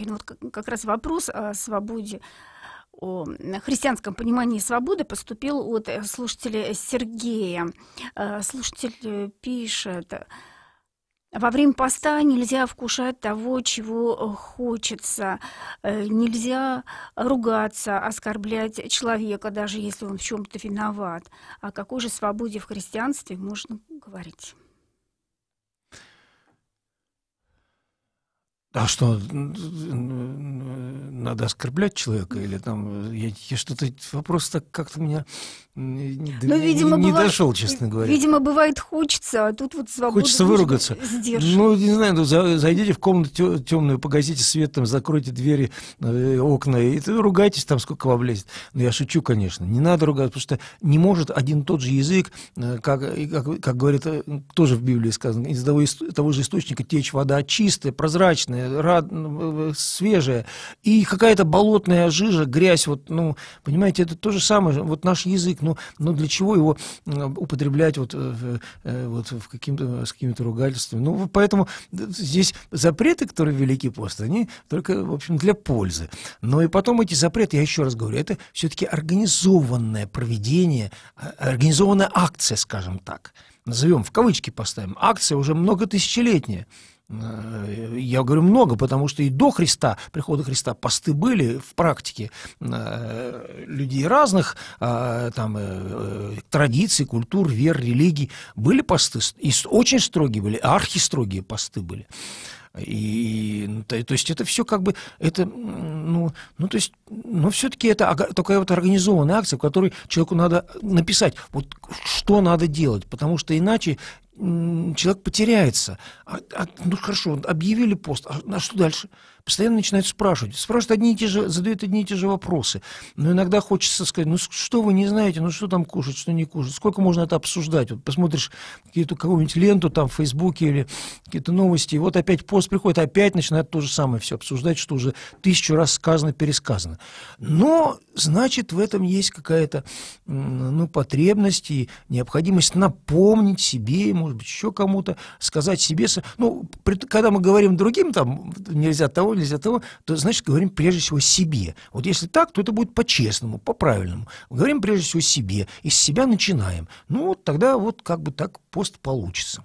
Пелевин, ну, вот как, как раз вопрос о свободе о христианском понимании свободы поступил от э, слушателя Сергея. Э, слушатель э, пишет, во время поста нельзя вкушать того, чего хочется, нельзя ругаться, оскорблять человека, даже если он в чем-то виноват. О какой же свободе в христианстве можно говорить? А что, надо оскорблять человека? Или там, я, я что-то, вопрос так как-то ну, меня не, ну, видимо, не, не бывает, дошел, честно говоря. Видимо, бывает хочется, а тут вот свобода. Хочется выругаться. Сдерживать. Ну, не знаю, ну, зайдите в комнату темную, погасите свет, там, закройте двери, э, окна, и ругайтесь там, сколько вам лезет. Но ну, я шучу, конечно, не надо ругаться, потому что не может один тот же язык, э, как, как, как говорит, э, тоже в Библии сказано, из того, из того же источника течь вода чистая, прозрачная, свежеиспеченные, рад, ну, э, э, свежие. И какая-то болотная жижа, грязь, вот, ну, понимаете, это то же самое. Вот наш язык, ну, ну для чего его употреблять вот, э, вот в каким-то, с какими-то ругательствами? Ну, поэтому здесь запреты, которые Великий пост, они только, в общем, для пользы. Но и потом эти запреты, я еще раз говорю, это все-таки организованное проведение, а, организованная акция, скажем так назовем, в кавычки поставим, акция уже многотысячелетняя. Э, я говорю много, потому что и до Христа, прихода Христа, посты были в практике э, людей разных э, там, традиций, культур, вер, религий. Были посты, и очень строгие были, архистрогие посты были. И, ну, то, то есть это все как бы, это, ну, ну то есть, но ну, все-таки это такая вот организованная акция, в которой человеку надо написать, вот что надо делать, потому что иначе человек потеряется. А, а, ну хорошо, объявили пост, а, а что дальше? Постоянно начинают спрашивать. Спрашивают одни и те же, задают одни и те же вопросы. Но иногда хочется сказать, ну что вы не знаете, ну что там кушать, что не кушать, сколько можно это обсуждать? Вот посмотришь какую-то какую-нибудь ленту там в Фейсбуке или какие-то новости, и вот опять пост приходит, а опять начинают то же самое все обсуждать, что уже тысячу раз сказано, пересказано. Но, значит, в этом есть какая-то ну, потребность и необходимость напомнить себе, ему может быть, еще кому-то, сказать себе. Ну, при, когда мы говорим другим, там, нельзя того, нельзя того, то, значит, говорим прежде всего себе. Вот если так, то это будет по-честному, по-правильному. Говорим прежде всего себе, из себя начинаем. Ну, вот тогда вот как бы так пост получится.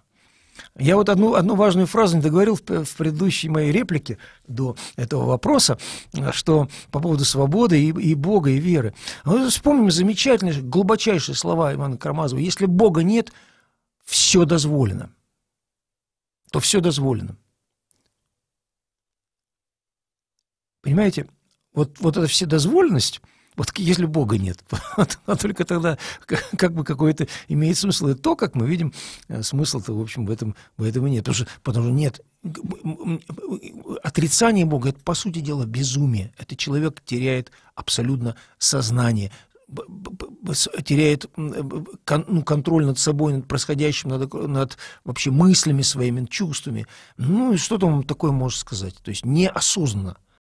Я вот одну, одну важную фразу не договорил в, в предыдущей моей реплике до этого вопроса, что по поводу свободы и, и Бога, и веры. вспомним замечательные, глубочайшие слова Ивана Карамазова: «Если Бога нет, все дозволено, то все дозволено. Понимаете, вот, вот эта вседозволенность, вот если Бога нет, а только тогда как, бы какой-то имеет смысл. И то, как мы видим, э, смысл-то, в общем, в этом, в этом и нет. Потому что, потому что нет, отрицание Бога – это, по сути дела, безумие. Это человек теряет абсолютно сознание, теряет э, ну, контроль над собой, над происходящим, над, над вообще мыслями своими, чувствами. Ну и что там такое можно сказать? То есть неосознанно.